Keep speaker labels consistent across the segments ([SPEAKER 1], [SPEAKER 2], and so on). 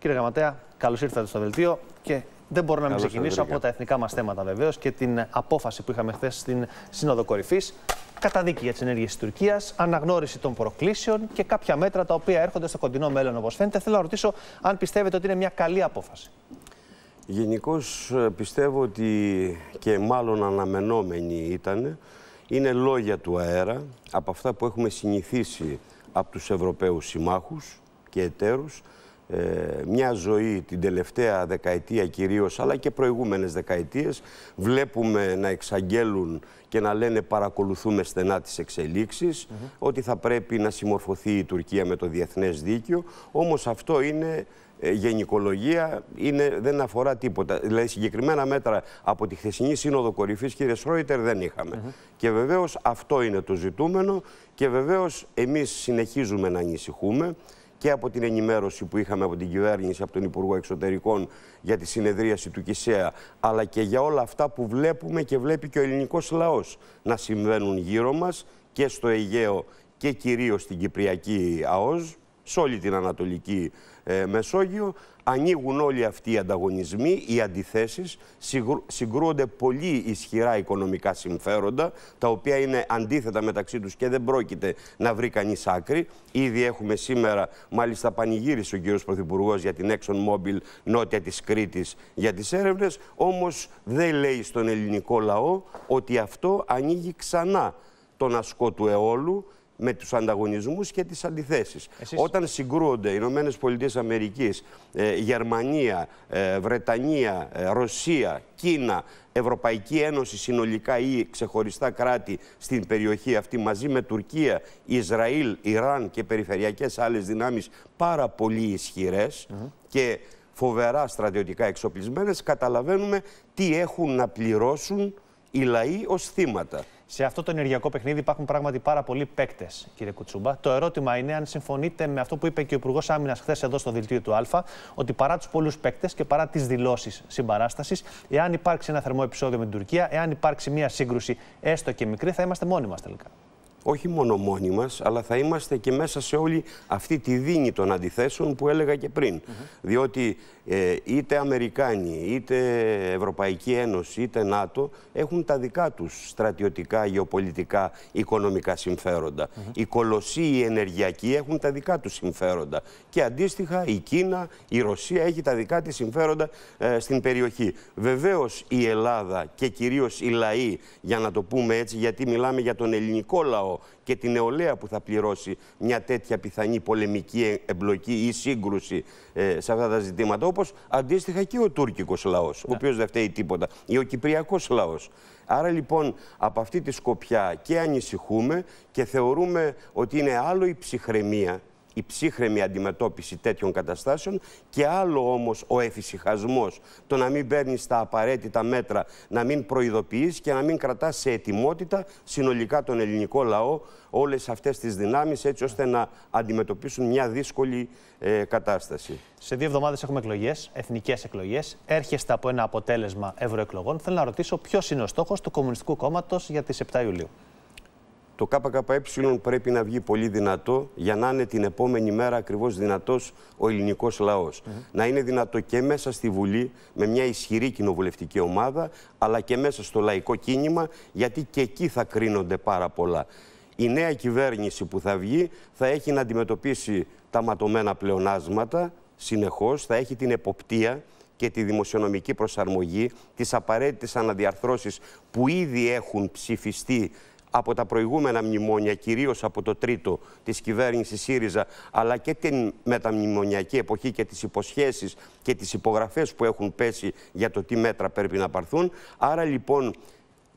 [SPEAKER 1] Κύριε Γραμματέα, καλώς ήρθατε στο Δελτίο και δεν μπορώ να μην ξεκινήσω από τα εθνικά μας θέματα βεβαίως και την απόφαση που είχαμε χθες στην Σύνοδο Κορυφής. Καταδίκη για τις ενέργειες της Τουρκίας, αναγνώριση των προκλήσεων και κάποια μέτρα τα οποία έρχονται στο κοντινό μέλλον, όπως φαίνεται. Θέλω να ρωτήσω αν πιστεύετε ότι είναι μια καλή απόφαση.
[SPEAKER 2] Γενικώς ε, πιστεύω ότι και μάλλον αναμενόμενη ήταν. Είναι λόγια του αέρα από αυτά που έχουμε συνηθίσει από τους Ευρωπαίους συμμάχους και εταίρους ε, μια ζωή την τελευταία δεκαετία κυρίως αλλά και προηγούμενες δεκαετίες βλέπουμε να εξαγγέλουν και να λένε παρακολουθούμε στενά τις εξελίξεις ότι θα πρέπει να συμμορφωθεί η Τουρκία με το διεθνές δίκαιο όμως αυτό είναι ε, γενικολογία είναι, δεν αφορά τίποτα. Δηλαδή, συγκεκριμένα μέτρα από τη χθεσινή Σύνοδο Κορυφής, κύριε Σρόιτερ, δεν είχαμε. Και βεβαίως αυτό είναι το ζητούμενο. Και βεβαίως εμείς συνεχίζουμε να ανησυχούμε και από την ενημέρωση που είχαμε από την κυβέρνηση, από τον Υπουργό Εξωτερικών για τη συνεδρίαση του ΚΙΣΕΑ, αλλά και για όλα αυτά που βλέπουμε και βλέπει και ο ελληνικός λαός να συμβαίνουν γύρω μας και στο Αιγαίο και κυρίως στην Κυπριακή ΑΟΖ σε όλη την Ανατολική ε, Μεσόγειο. Ανοίγουν όλοι αυτοί οι ανταγωνισμοί, οι αντιθέσεις, συγκρούονται πολύ ισχυρά οικονομικά συμφέροντα, τα οποία είναι αντίθετα μεταξύ τους και δεν πρόκειται να βρει κανείς άκρη. Ήδη έχουμε σήμερα, μάλιστα πανηγύρισε ο κ. Πρωθυπουργός για την Exxon Mobil νότια της Κρήτης για τις έρευνες, όμως δεν λέει στον ελληνικό λαό ότι αυτό ανοίγει ξανά τον ασκό του αιώλου, με τους ανταγωνισμούς και τις αντιθέσεις. Όταν συγκρούονται οι ΗΠΑ, Αμερικής, ε, Γερμανία, ε, Βρετανία, ε, Ρωσία, Κίνα, Ευρωπαϊκή Ένωση συνολικά ή ξεχωριστά κράτη στην περιοχή αυτή μαζί με Τουρκία, Ισραήλ, Ιράν και περιφερειακές άλλες δυνάμεις πάρα πολύ ισχυρές και φοβερά στρατιωτικά εξοπλισμένες, καταλαβαίνουμε τι έχουν να πληρώσουν οι λαοί ως θύματα.
[SPEAKER 1] Σε αυτό το ενεργειακό παιχνίδι υπάρχουν πράγματι πάρα πολλοί παίκτες, κύριε Κουτσούμπα. Το ερώτημα είναι αν συμφωνείτε με αυτό που είπε και ο Υπουργός Άμυνας χθες εδώ στο δελτίο του Α, ότι παρά τους πολλούς παίκτες και παρά τις δηλώσεις συμπαράστασης, εάν υπάρξει ένα θερμό επεισόδιο με την Τουρκία,
[SPEAKER 2] εάν υπάρξει μια σύγκρουση έστω και μικρή, θα είμαστε μόνοι μας τελικά. Όχι μόνο μόνοι μας, αλλά θα είμαστε και μέσα σε όλη αυτή τη δίνη των αντιθέσεων που έλεγα και πριν. Διότι ε, είτε Αμερικάνοι, είτε Ευρωπαϊκή Ένωση, είτε ΝΑΤΟ έχουν τα δικά τους στρατιωτικά, γεωπολιτικά, οικονομικά συμφέροντα. Mm -hmm. Οι κολοσσοί, οι ενεργειακοί έχουν τα δικά τους συμφέροντα. Και αντίστοιχα η Κίνα, η Ρωσία έχει τα δικά της συμφέροντα ε, στην περιοχή. Βεβαίως η Ελλάδα και κυρίως οι λαοί, για να το πούμε έτσι, γιατί μιλάμε για τον ελληνικό λαό και την νεολαία που θα πληρώσει μια τέτοια πιθανή πολεμική εμπλοκή ή σύγκρουση ε, σε αυτά τα ζητήματα αντίστοιχα και ο τουρκικός λαός, ο ναι. οποίος δεν φταίει τίποτα, ή ο κυπριακός λαός. Άρα λοιπόν από αυτή τη σκοπιά και ανησυχούμε και θεωρούμε ότι είναι άλλο η ψυχραιμία η ψύχρεμη αντιμετώπιση τέτοιων καταστάσεων και άλλο όμως ο εφησυχασμός, το να μην παίρνεις τα απαραίτητα μέτρα, να μην προειδοποιείς και να μην κρατάς σε ετοιμότητα συνολικά τον ελληνικό λαό όλες αυτές τις δυνάμεις έτσι ώστε να αντιμετωπίσουν μια δύσκολη ε, κατάσταση.
[SPEAKER 1] Σε δύο εβδομάδες έχουμε εκλογές, εθνικές εκλογές. Έρχεστε από ένα αποτέλεσμα ευρωεκλογών. Θέλω να ρωτήσω ποιος
[SPEAKER 2] είναι ο στόχος του Κομμουνιστικού Κόμματος για τις 7 Ιουλίου το ΚΚΕ πρέπει να βγει πολύ δυνατό για να είναι την επόμενη μέρα ακριβώς δυνατός ο ελληνικός λαός. Να είναι δυνατό και μέσα στη Βουλή με μια ισχυρή κοινοβουλευτική ομάδα, αλλά και μέσα στο λαϊκό κίνημα, γιατί και εκεί θα κρίνονται πάρα πολλά. Η νέα κυβέρνηση που θα βγει θα έχει να αντιμετωπίσει τα ματωμένα πλεονάσματα συνεχώς, θα έχει την εποπτεία και τη δημοσιονομική προσαρμογή, τις απαραίτητες αναδιαρθρώσεις που ήδη έχουν ψηφιστεί από τα προηγούμενα μνημόνια, κυρίως από το τρίτο της κυβέρνησης ΣΥΡΙΖΑ, αλλά και την μεταμνημονιακή εποχή και τις υποσχέσεις και τις υπογραφές που έχουν πέσει για το τι μέτρα πρέπει να παρθούν. Άρα λοιπόν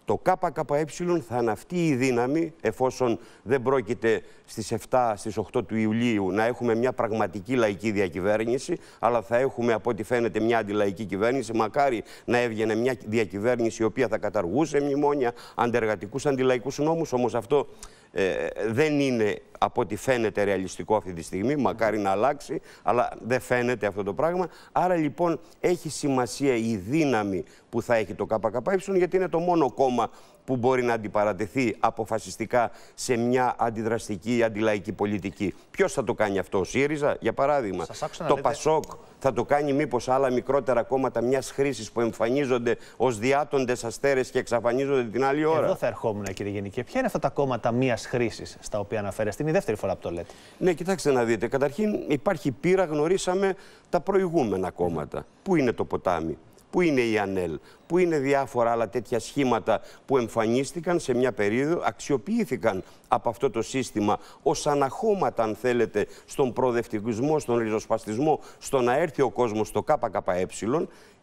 [SPEAKER 2] το ΚΚΕ θα είναι αυτή η δύναμη, εφόσον δεν πρόκειται στις 7, στις 8 του Ιουλίου να έχουμε μια πραγματική λαϊκή διακυβέρνηση, αλλά θα έχουμε από ό,τι φαίνεται μια αντιλαϊκή κυβέρνηση. Μακάρι να έβγαινε μια διακυβέρνηση η οποία θα καταργούσε μνημόνια, αντεργατικούς αντιλαϊκούς νόμους, όμως αυτό ε, δεν είναι από ό,τι φαίνεται ρεαλιστικό αυτή τη στιγμή, μακάρι να αλλάξει, αλλά δεν φαίνεται αυτό το πράγμα. Άρα λοιπόν έχει σημασία η δύναμη που θα έχει το ΚΚΕ, γιατί είναι το μόνο κόμμα που μπορεί να αντιπαρατεθεί αποφασιστικά σε μια αντιδραστική, αντιλαϊκή πολιτική. Ποιος θα το κάνει αυτό, ο ΣΥΡΙΖΑ, για παράδειγμα. το ΠΑΣΟΚ θα το κάνει μήπως άλλα μικρότερα κόμματα μιας χρήσης που εμφανίζονται ως διάτοντες αστέρες και εξαφανίζονται την άλλη ώρα. Εδώ
[SPEAKER 1] θα ερχόμουν, κύριε Γενική. Ποια είναι αυτά τα κόμματα μιας χρήσης στα οποία αναφέρεστε,
[SPEAKER 2] είναι η δεύτερη φορά που το λέτε. Ναι, κοιτάξτε να δείτε. Καταρχήν υπάρχει πείρα, γνωρίσαμε τα προηγούμενα κόμματα. Πού είναι το ποτάμι, πού είναι η ΑΝΕΛ, πού είναι διάφορα άλλα τέτοια σχήματα που εμφανίστηκαν σε μια περίοδο, αξιοποιήθηκαν από αυτό το σύστημα ως αναχώματα, αν θέλετε, στον προοδευτικισμό, στον ριζοσπαστισμό, στο να έρθει ο κόσμος στο ΚΚΕ,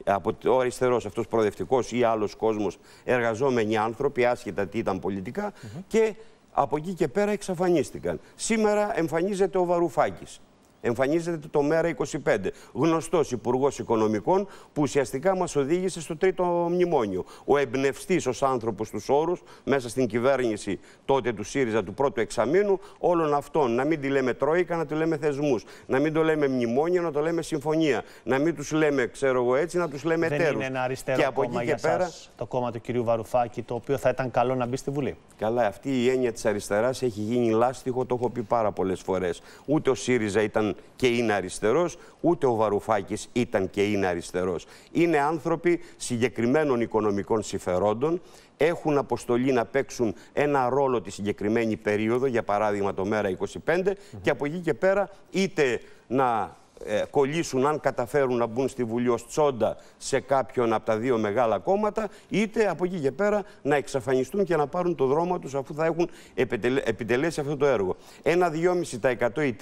[SPEAKER 2] από ο αριστερός αυτός προοδευτικός ή άλλος κόσμος, εργαζόμενοι άνθρωποι, άσχετα τι ήταν πολιτικά, και από εκεί και πέρα εξαφανίστηκαν. Σήμερα εμφανίζεται ο Βαρουφάκης εμφανίζεται το ΜΕΡΑ25, γνωστός υπουργός Οικονομικών που ουσιαστικά μας οδήγησε στο τρίτο μνημόνιο. Ο εμπνευστής ως άνθρωπος του όρους μέσα στην κυβέρνηση τότε του ΣΥΡΙΖΑ του πρώτου εξαμήνου όλων αυτών. Να μην τη λέμε τρόικα, να τη λέμε θεσμούς. Να μην το λέμε μνημόνιο, να το λέμε συμφωνία. Να μην τους λέμε, ξέρω εγώ έτσι, να τους λέμε Δεν Δεν είναι ένα αριστερό και από κόμμα εκεί για πέρα... Σας,
[SPEAKER 1] το κόμμα του κυρίου Βαρουφάκη, το οποίο θα ήταν καλό να μπει στη Βουλή.
[SPEAKER 2] Καλά, αυτή η έννοια της αριστεράς έχει γίνει λάστιχο, το έχω πει πάρα πολλές φορές. Ούτε ο ΣΥΡΙΖΑ ήταν και είναι αριστερός, ούτε ο Βαρουφάκης ήταν και είναι αριστερός. Είναι άνθρωποι συγκεκριμένων οικονομικών συμφερόντων, έχουν αποστολή να παίξουν ένα ρόλο τη συγκεκριμένη περίοδο, για παράδειγμα το μέρα 25, και από εκεί και πέρα είτε να ε, κολλήσουν αν καταφέρουν να μπουν στη Βουλή ως τσόντα σε κάποιον από τα δύο μεγάλα κόμματα, είτε από εκεί και πέρα να εξαφανιστούν και να πάρουν το δρόμο τους αφού θα έχουν επιτελέσει αυτό το έργο. Ένα 2,5% ή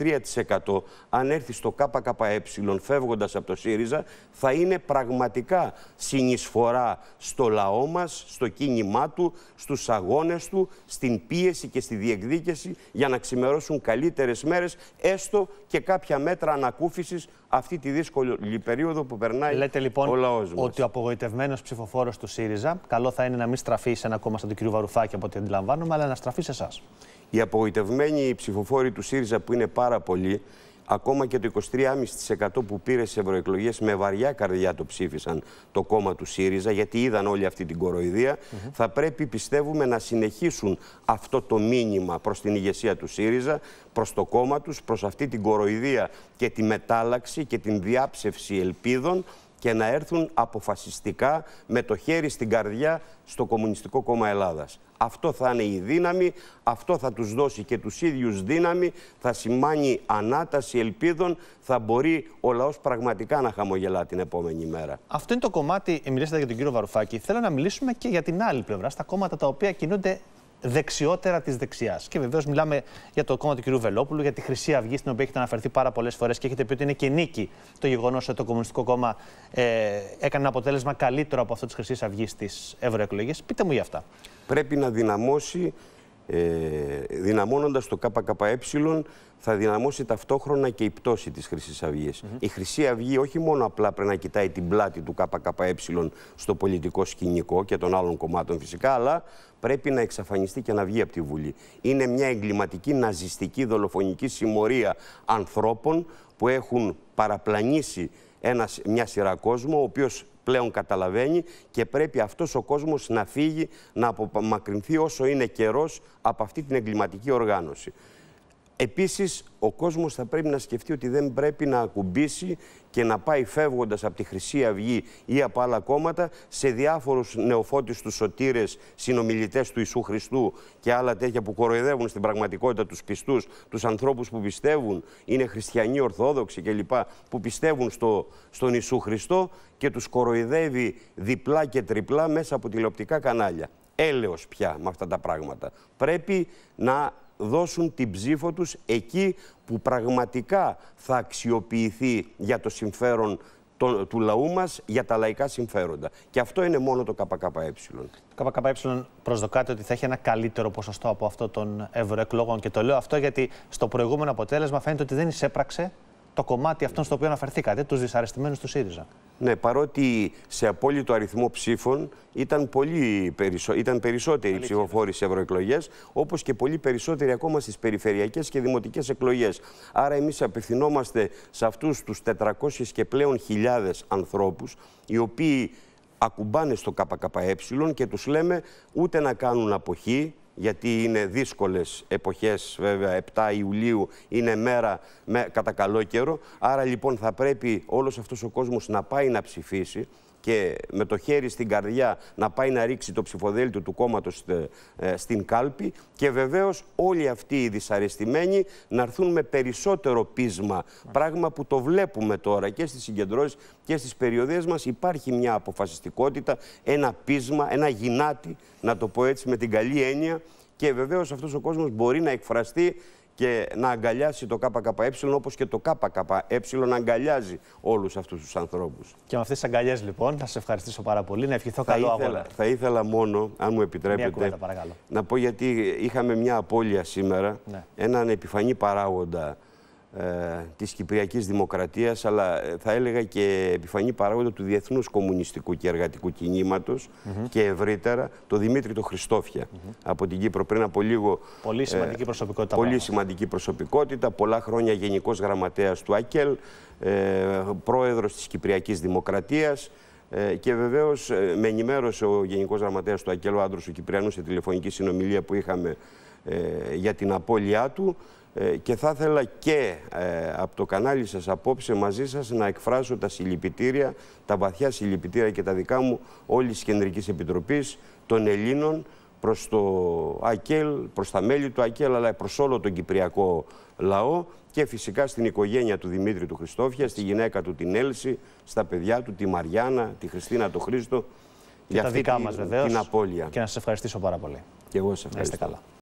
[SPEAKER 2] 3% αν έρθει στο ΚΚΕ φεύγοντας από το ΣΥΡΙΖΑ θα είναι πραγματικά συνεισφορά στο λαό μας, στο κίνημά του, στους αγώνες του, στην πίεση και στη διεκδίκηση για να ξημερώσουν καλύτερες μέρες, έστω και κάποια μέτρα ανακούφιση αυτή τη δύσκολη περίοδο που περνάει Λέτε, λοιπόν, ο λαός μας. Ότι
[SPEAKER 1] ο απογοητευμένος ψηφοφόρος του ΣΥΡΙΖΑ, καλό θα είναι να μην στραφεί σε ένα κόμμα σαν τον κ. Βαρουφάκη από ό,τι αντιλαμβάνομαι, αλλά να στραφεί σε εσάς.
[SPEAKER 2] Οι απογοητευμένοι ψηφοφόροι του ΣΥΡΙΖΑ που είναι πάρα πολλοί Ακόμα και το 23,5% που πήρε σε ευρωεκλογές με βαριά καρδιά το ψήφισαν το κόμμα του ΣΥΡΙΖΑ, γιατί είδαν όλη αυτή την κοροϊδία. Θα πρέπει, πιστεύουμε, να συνεχίσουν αυτό το μήνυμα προς την ηγεσία του ΣΥΡΙΖΑ, προς το κόμμα τους, προς αυτή την κοροϊδία και τη μετάλλαξη και την διάψευση ελπίδων και να έρθουν αποφασιστικά με το χέρι στην καρδιά στο Κομμουνιστικό Κόμμα Ελλάδας. Αυτό θα είναι η δύναμη, αυτό θα τους δώσει και τους ίδιους δύναμη, θα σημάνει ανάταση ελπίδων, θα μπορεί ο λαός πραγματικά να χαμογελά την επόμενη μέρα.
[SPEAKER 1] Αυτό είναι το κομμάτι, μιλήσατε για τον κύριο Βαρουφάκη, θέλω να μιλήσουμε και για την άλλη πλευρά, στα κόμματα τα οποία κινούνται δεξιότερα της δεξιάς. Και βεβαίως μιλάμε για το κόμμα του κ. Βελόπουλου, για τη Χρυσή Αυγή, στην οποία έχετε αναφερθεί πάρα πολλές φορές και έχετε πει ότι είναι και νίκη το γεγονός ότι το Κομμουνιστικό Κόμμα ε, έκανε ένα αποτέλεσμα καλύτερο από αυτό της Χρυσής Αυγής στις ευρωεκλογές.
[SPEAKER 2] Πείτε μου για αυτά. Πρέπει να δυναμώσει ε, δυναμώνοντας το ΚΚΕ θα δυναμώσει ταυτόχρονα και η πτώση της Χρυσής Αυγής. Η Χρυσή Αυγή όχι μόνο απλά πρέπει να κοιτάει την πλάτη του ΚΚΕ στο πολιτικό σκηνικό και των άλλων κομμάτων φυσικά, αλλά πρέπει να εξαφανιστεί και να βγει από τη Βουλή. Είναι μια εγκληματική, ναζιστική, δολοφονική συμμορία ανθρώπων που έχουν παραπλανήσει ένας, μια σειρά κόσμο, ο οποίος πλέον καταλαβαίνει και πρέπει αυτός ο κόσμος να φύγει, να απομακρυνθεί όσο είναι καιρός από αυτή την εγκληματική οργάνωση. Επίσης, ο κόσμος θα πρέπει να σκεφτεί ότι δεν πρέπει να ακουμπήσει και να πάει φεύγοντας από τη Χρυσή Αυγή ή από άλλα κόμματα σε διάφορους νεοφώτιστους σωτήρες, συνομιλητές του Ιησού Χριστού και άλλα τέτοια που κοροϊδεύουν στην πραγματικότητα τους πιστούς, τους ανθρώπους που πιστεύουν, είναι χριστιανοί, ορθόδοξοι κλπ. που πιστεύουν στο, στον Ιησού Χριστό και τους κοροϊδεύει διπλά και τριπλά μέσα από τηλεοπτικά κανάλια. Έλεος πια με αυτά τα πράγματα. Πρέπει να δώσουν την ψήφο τους εκεί που πραγματικά θα αξιοποιηθεί για το συμφέρον του λαού μας για τα λαϊκά συμφέροντα. Και αυτό είναι μόνο το ΚΚΕ. Το
[SPEAKER 1] ΚΚΕ προσδοκάται ότι θα έχει ένα καλύτερο ποσοστό από αυτό των ευρωεκλογών. Και το λέω αυτό γιατί στο προηγούμενο αποτέλεσμα φαίνεται ότι δεν εισέπραξε το κομμάτι αυτό στο οποίο αναφερθήκατε, τους δυσαρεστημένους του ΣΥΡΙΖΑ.
[SPEAKER 2] Ναι, παρότι σε απόλυτο αριθμό ψήφων ήταν, πολύ περισσο... ήταν περισσότεροι οι ψηφοφόροι σε ευρωεκλογές, όπως και πολύ περισσότεροι ακόμα στις περιφερειακές και δημοτικές εκλογές. Άρα, εμείς απευθυνόμαστε σε αυτούς τους 400 και πλέον χιλιάδες ανθρώπους, οι οποίοι ακουμπάνε στο ΚΚΕ και τους λέμε ούτε να κάνουν αποχή, γιατί είναι δύσκολες εποχές βέβαια 7 Ιουλίου είναι μέρα με, κατά καλό καιρό άρα λοιπόν θα πρέπει όλος αυτός ο κόσμος να πάει να ψηφίσει και με το χέρι στην καρδιά να πάει να ρίξει το ψηφοδέλτιο του κόμματος ε, ε, στην κάλπη. Και βεβαίως όλοι αυτοί οι δυσαρεστημένοι να έρθουν με περισσότερο πείσμα. Πράγμα που το βλέπουμε τώρα και στις συγκεντρώσεις και στις περιοδίες μας, Υπάρχει μια αποφασιστικότητα, ένα πείσμα, ένα γυνάτι, να το πω έτσι με την καλή έννοια. Και βεβαίως αυτός ο κόσμος μπορεί να εκφραστεί και να αγκαλιάσει το ΚΚΕ όπως και το ΚΚΕ να αγκαλιάζει όλους αυτούς τους ανθρώπους.
[SPEAKER 1] Και με αυτές τις αγκαλιές λοιπόν, θα σε ευχαριστήσω πάρα πολύ, να ευχηθώ καλό ήθελα, αγώνα.
[SPEAKER 2] Θα ήθελα μόνο, αν μου επιτρέπετε, να πω γιατί είχαμε μια απώλεια σήμερα, ναι. έναν επιφανή παράγοντα ε, της Κυπριακής Δημοκρατίας αλλά ε, θα έλεγα και επιφανή παράγοντα του διεθνούς κομμουνιστικού και εργατικού κινήματος και ευρύτερα το Δημήτρη το Χριστόφια από την Κύπρο πριν από λίγο πολύ ε, σημαντική
[SPEAKER 1] προσωπικότητα, πολύ
[SPEAKER 2] σημαντική προσωπικότητα πολλά χρόνια γενικός γραμματέας του ΑΚΕΛ πρόεδρος της Κυπριακής Δημοκρατίας και βεβαίως με ενημέρωσε ο Γενικός Γραμματέας του ΑΚΕΛ, ο του Κυπριανού, σε τηλεφωνική συνομιλία που είχαμε για την απώλειά του. Ε, και θα ήθελα και ε, από το κανάλι σας απόψε μαζί σας να εκφράσω τα συλληπιτήρια, τα βαθιά συλληπιτήρια και τα δικά μου όλης της κεντρικής Επιτροπής των Ελλήνων προς το ΑΚΕΛ, προς τα μέλη του ΑΚΕΛ αλλά προς όλο τον Κυπριακό λαό και φυσικά στην οικογένεια του Δημήτρη του Χριστόφια, στη γυναίκα του την Έλση, στα παιδιά του, τη Μαριάννα, τη Χριστίνα του Χρήστο και για τα αυτή δικά μας, την, απώλεια.
[SPEAKER 1] Και να σας ευχαριστήσω πάρα πολύ.
[SPEAKER 2] Και εγώ σας ευχαριστώ. καλά.